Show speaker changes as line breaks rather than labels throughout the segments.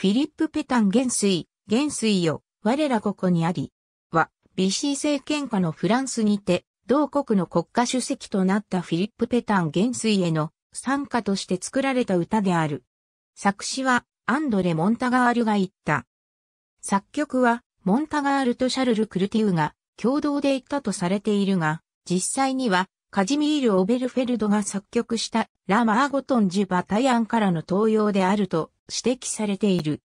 フィリップ・ペタン元帥、元帥よ、我らここにあり、は、ビシー政権下のフランスにて、同国の国家主席となったフィリップ・ペタン元帥への参加として作られた歌である。作詞は、アンドレ・モンタガールが言った。作曲は、モンタガールとシャルル・クルティウが共同で言ったとされているが、実際には、カジミール・オベルフェルドが作曲したラ・マーゴトン・ジュ・バタヤンからの盗用であると指摘されている。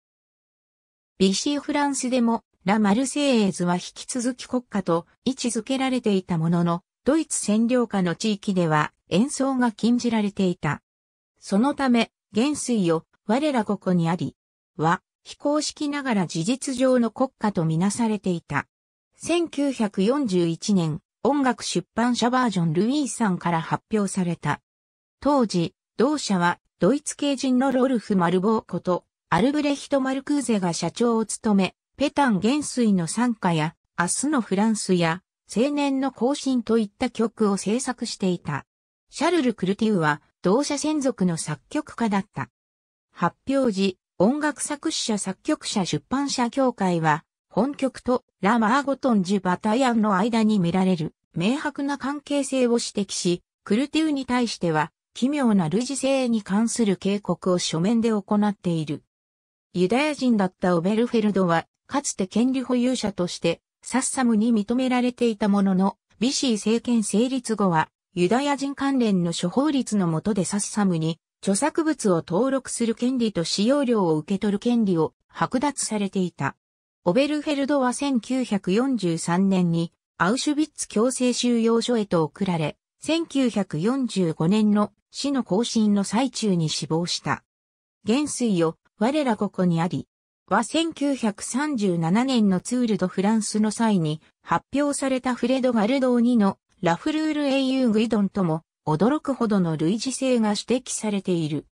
BC フランスでもラ・マルセイエーズは引き続き国家と位置づけられていたものの、ドイツ占領下の地域では演奏が禁じられていた。そのため、元帥を我らここにあり、は非公式ながら事実上の国家とみなされていた。1941年、音楽出版社バージョンルイーさんから発表された。当時、同社はドイツ系人のロルフ・マルボーこと、アルブレヒト・マルクーゼが社長を務め、ペタン元帥の参加や、明日のフランスや、青年の行進といった曲を制作していた。シャルル・クルティウは、同社専属の作曲家だった。発表時、音楽作詞者作曲者出版社協会は、本曲とラ・マーゴトン・ジュ・バタヤンの間に見られる明白な関係性を指摘し、クルティウに対しては、奇妙な類似性に関する警告を書面で行っている。ユダヤ人だったオベルフェルドは、かつて権利保有者として、サッサムに認められていたものの、ビシー政権成立後は、ユダヤ人関連の諸法律の下でサッサムに、著作物を登録する権利と使用料を受け取る権利を剥奪されていた。オベルフェルドは1943年にアウシュビッツ強制収容所へと送られ、1945年の死の行進の最中に死亡した。元帥を我らここにあり、は1937年のツールドフランスの際に発表されたフレド・ガルドーニのラフルール英雄グイドンとも驚くほどの類似性が指摘されている。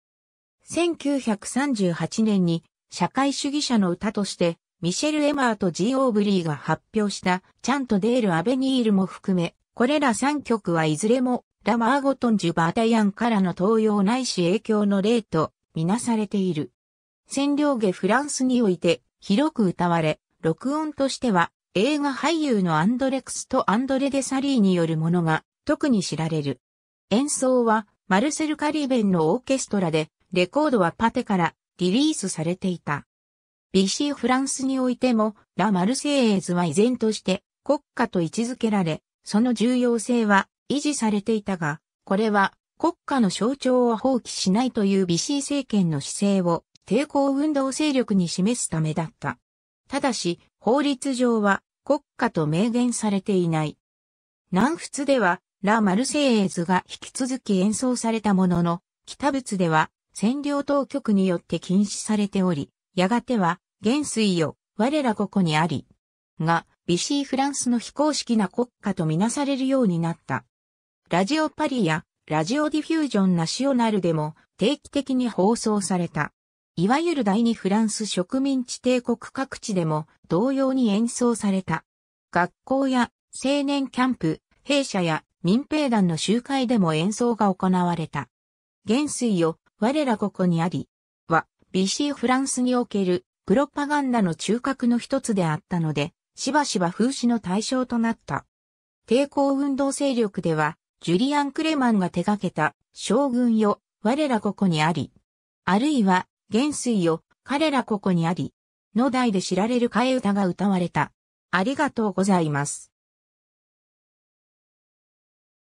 1938年に社会主義者の歌としてミシェル・エマーとジー・オーブリーが発表したチャント・デール・アベニールも含め、これら3曲はいずれもラマーゴトンジュバータヤンからの東洋ないし影響の例とみなされている。占領下フランスにおいて広く歌われ、録音としては映画俳優のアンドレクスとアンドレ・デ・サリーによるものが特に知られる。演奏はマルセル・カリベンのオーケストラで、レコードはパテからリリースされていた。BC フランスにおいても、ラ・マルセイエーズは依然として国家と位置づけられ、その重要性は維持されていたが、これは国家の象徴を放棄しないというビシー政権の姿勢を抵抗運動勢力に示すためだった。ただし、法律上は国家と明言されていない。南仏では、ラ・マルセイエズが引き続き演奏されたものの、北仏では占領当局によって禁止されており、やがては、元帥よ、我らここにあり。が、ビシーフランスの非公式な国家とみなされるようになった。ラジオパリやラジオディフュージョンナシオナルでも定期的に放送された。いわゆる第二フランス植民地帝国各地でも同様に演奏された。学校や青年キャンプ、弊社や民兵団の集会でも演奏が行われた。元帥を我らここにあり、は、BC フランスにおけるプロパガンダの中核の一つであったので、しばしば風刺の対象となった。抵抗運動勢力では、ジュリアン・クレマンが手掛けた、将軍よ、我らここにあり。あるいは、元帥よ、彼らここにあり。の題で知られる替え歌が歌われた。ありがとうございます。